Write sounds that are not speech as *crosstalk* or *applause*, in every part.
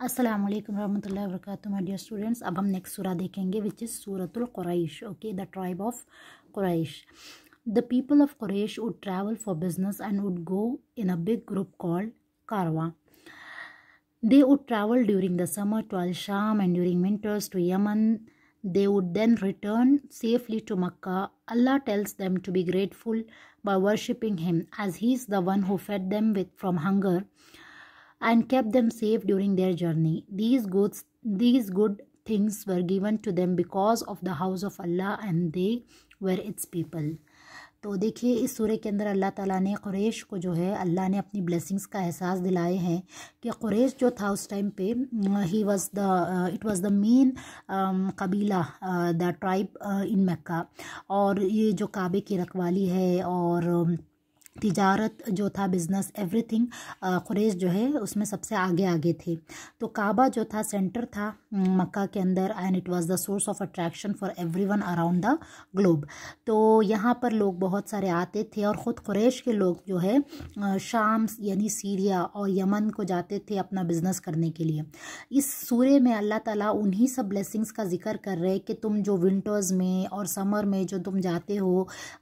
السلام علیکم ورحمت اللہ وبرکاتہ میڈیا سٹوڈنٹس اب ہم نیکس سورہ دیکھیں گے which is سورت القرائش okay the tribe of Quraysh. the people of Quraysh would travel for business and would go in a big group called کاروان they would travel during the summer to Al Sham and during winters to Yemen. they would then return safely to Mecca Allah tells them to be grateful by worshipping him as he is the one who fed them with from hunger and kept them safe during their journey. These goods, these good things were given to them because of the house of Allah and they were its people. तो देखिए इस सूर्य के अंदर अल्लाह ताला ने कुरैश को जो है अल्लाह ने अपनी ब्लेसिंग्स का एहसास दिलाए हैं कि कुरैश जो था उस टाइम पे ही was the it was the main कबीला द ट्राइब इन मक्का और ये जो काबे की रखवाली है और तिजारत जो था बिज़नेस एवरीथिंग कुरेश जो है उसमें सबसे आगे आगे थे तो काबा जो था सेंटर था मक्का के अंदर and it was the source of attraction for everyone around the globe तो यहाँ पर लोग बहुत सारे आते थे और ख़ुद कुरेश के लोग जो है शाम यानी सीरिया और यमन को जाते थे अपना बिज़नेस करने के लिए इस सूर्य में अल्लाह ताली उन्हीं सब ब्लेसिंग्स का जिक्र कर रहे कि तुम जो विंटर्स में और समर में जो तुम जाते हो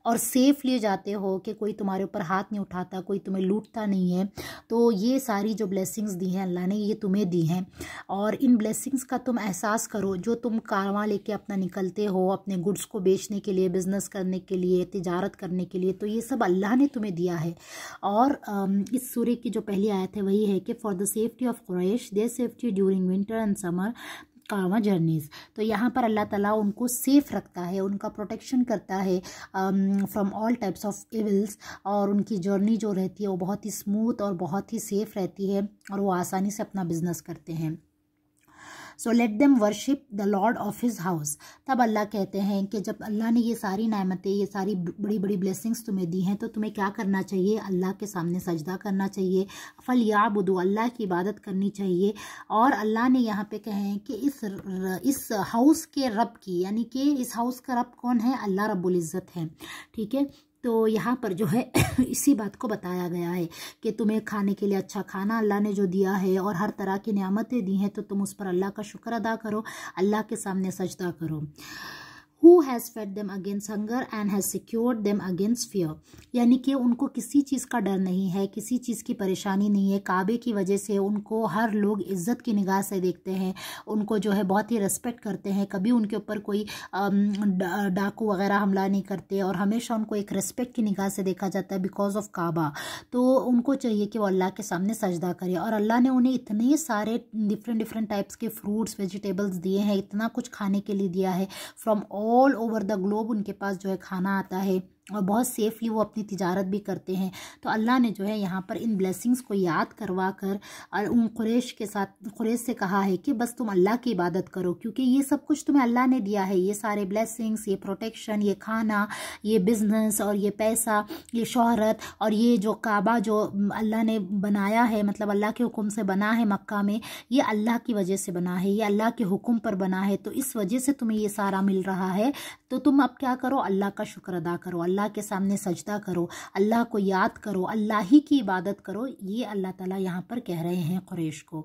और सेफली जाते हो कि कोई तुम्हारे ऊपर पर हाथ नहीं उठाता कोई तुम्हें लूटता नहीं है तो ये सारी जो ब्लेसिंग्स दी हैं अल्लाह ने ये तुम्हें दी हैं और इन ब्लेसिंग्स का तुम एहसास करो जो तुम कारवा लेके अपना निकलते हो अपने गुड्स को बेचने के लिए बिज़नेस करने के लिए तजारत करने के लिए तो ये सब अल्लाह ने तुम्हें दिया है और इस सूर्य की जो पहली आयत है वही है कि for the safety of Quraysh their safety during winter and summer कामा जर्नीज़ तो यहाँ पर अल्लाह ताला उनको सेफ़ रखता है उनका प्रोटेक्शन करता है from all types of evils और उनकी जर्नी जो रहती है वो बहुत ही स्मूथ और बहुत ही सेफ़ रहती है और वो आसानी से अपना बिज़नेस करते हैं so let them worship the lord of his house तब अल्लाह कहते हैं कि जब अल्लाह ने ये सारी नामतें ये सारी बड़ी बड़ी ब्लेसिंग्स तुम्हें दी हैं तो तुम्हें क्या करना चाहिए अल्लाह के सामने सजदा करना चाहिए फल या बुदो अल्लाह की इबादत करनी चाहिए और अल्लाह ने यहाँ पे कहे हैं कि इस र, इस हाउस के रब की यानी कि इस हाउस का रब कौन है अल्लाह रबुल्ज़त है ठीक है तो यहाँ पर जो है *coughs* इसी बात को बताया गया है कि तुम्हें खाने के लिए अच्छा खाना अल्लाह ने जो दिया है और हर तरह की नियामतें दी हैं तो तुम उस पर अल्लाह का शुक्र अदा करो अल्लाह के सामने सजदा करो who has fed them against hunger and has secured them against fear यानी कि उनको किसी चीज़ का डर नहीं है किसी चीज़ की परेशानी नहीं है काबे की वजह से उनको हर लोग इज़्ज़त की निगाह से देखते हैं उनको जो है बहुत ही रेस्पेक्ट करते हैं कभी उनके ऊपर कोई डाकू वगैरह हमला नहीं करते और हमेशा उनको एक रेस्पेक्ट की निगाह से देखा जाता है बिकॉज ऑफ काबा तो उनको चाहिए कि वो अल्लाह के सामने सजदा करें और अल्लाह ने उन्हें इतने सारे डिफरेंट डिफरेंट टाइप्स के फ्रूट्स वेजिटेबल्स दिए हैं इतना कुछ खाने के लिए दिया है from all all over the globe उनके पास जो है खाना आता है और बहुत सेफली वो अपनी तिजारत भी करते हैं तो अल्लाह ने जो है यहाँ पर इन ब्लेसिंग्स को याद करवा कर और उन कुरेश के साथ कुरेश से कहा है कि बस तुम अल्लाह की इबादत करो क्योंकि ये सब कुछ तुम्हें अल्लाह ने दिया है ये सारे ब्लेसिंग्स ये प्रोटेक्शन ये खाना ये बिज़नेस और ये पैसा ये शहरत और ये जो काबा जो अल्लाह ने बनाया है मतलब अल्लाह के हुक्म से बना है मक्का में ये अल्लाह की वजह से बना है ये अल्लाह के हुक्म पर बना है तो इस वजह से तुम्हें ये सारा मिल रहा है तो तुम अब क्या करो अल्लाह का शुक्र अदा करो अल्लाह अल्लाह के सामने सजदा करो अल्लाह को याद करो अल्लाह ही की इबादत करो ये अल्लाह ताला यहाँ पर कह रहे हैं कुरेश को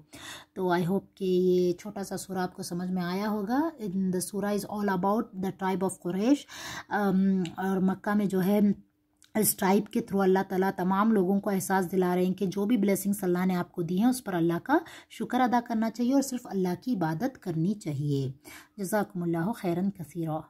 तो आई होप कि ये छोटा सा सूरा आपको समझ में आया होगा in the is all about the tribe of Quraysh और मक्का में जो है इस ट्राइब के थ्रू अल्लाह ताला तमाम लोगों को एहसास दिला रहे हैं कि जो भी ब्लेसिंग्स अल्लाह ने आपको दी हैं उस पर अल्लाह का शुक्र अदा करना चाहिए और सिर्फ अल्लाह की इबादत करनी चाहिए जजाकम्ला खैरन कसीरा